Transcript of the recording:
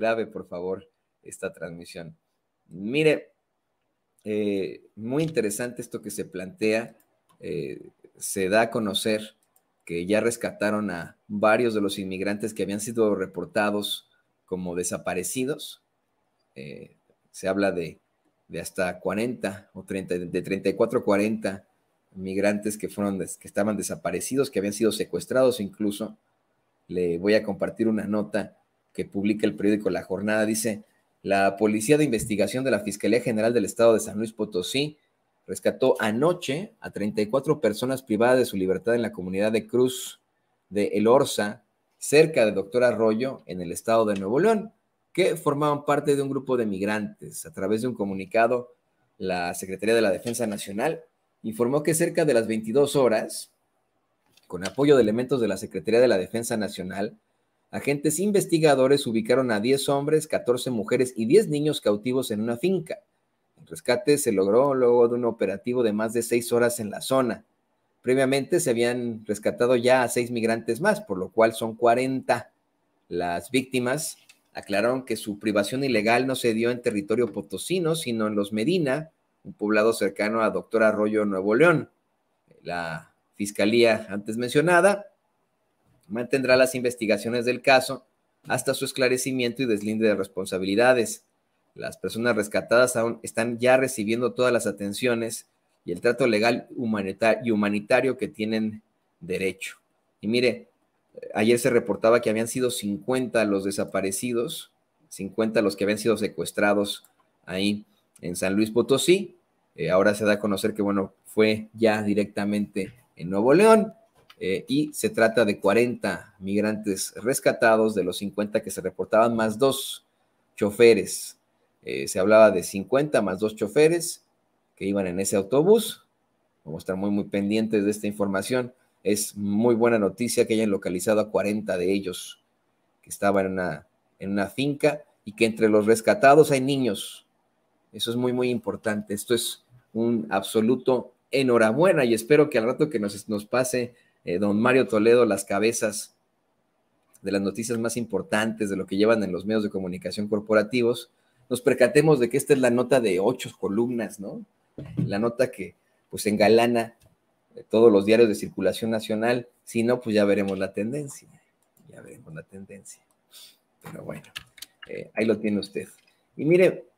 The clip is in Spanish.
Grave, por favor, esta transmisión. Mire, eh, muy interesante esto que se plantea. Eh, se da a conocer que ya rescataron a varios de los inmigrantes que habían sido reportados como desaparecidos. Eh, se habla de, hasta 40 o 30, de 34 40 migrantes que, fueron, que estaban desaparecidos, que habían sido secuestrados incluso. Le voy a compartir una nota que publica el periódico La Jornada, dice, la Policía de Investigación de la Fiscalía General del Estado de San Luis Potosí rescató anoche a 34 personas privadas de su libertad en la comunidad de Cruz de El Orza, cerca de Doctor Arroyo, en el estado de Nuevo León, que formaban parte de un grupo de migrantes. A través de un comunicado, la Secretaría de la Defensa Nacional informó que cerca de las 22 horas, con apoyo de elementos de la Secretaría de la Defensa Nacional, agentes investigadores ubicaron a 10 hombres, 14 mujeres y 10 niños cautivos en una finca. El rescate se logró luego de un operativo de más de 6 horas en la zona. Previamente se habían rescatado ya a 6 migrantes más, por lo cual son 40. Las víctimas aclararon que su privación ilegal no se dio en territorio potosino, sino en Los Medina, un poblado cercano a Doctor Arroyo, Nuevo León. La fiscalía antes mencionada mantendrá las investigaciones del caso hasta su esclarecimiento y deslinde de responsabilidades. Las personas rescatadas aún están ya recibiendo todas las atenciones y el trato legal y humanitario que tienen derecho. Y mire, ayer se reportaba que habían sido 50 los desaparecidos, 50 los que habían sido secuestrados ahí en San Luis Potosí. Eh, ahora se da a conocer que, bueno, fue ya directamente en Nuevo León. Eh, y se trata de 40 migrantes rescatados de los 50 que se reportaban, más dos choferes. Eh, se hablaba de 50 más dos choferes que iban en ese autobús. Vamos a estar muy, muy pendientes de esta información. Es muy buena noticia que hayan localizado a 40 de ellos que estaban en una, finca y que entre los rescatados hay niños. Eso es muy, muy importante. Esto es un absoluto enhorabuena y espero que al rato que nos, nos pase eh, don Mario Toledo las cabezas de las noticias más importantes de lo que llevan en los medios de comunicación corporativos, nos percatemos de que esta es la nota de ocho columnas, ¿no? La nota que pues engalana eh, todos los diarios de circulación nacional, si no, pues ya veremos la tendencia, ya veremos la tendencia. Pero bueno, eh, ahí lo tiene usted. Y mire,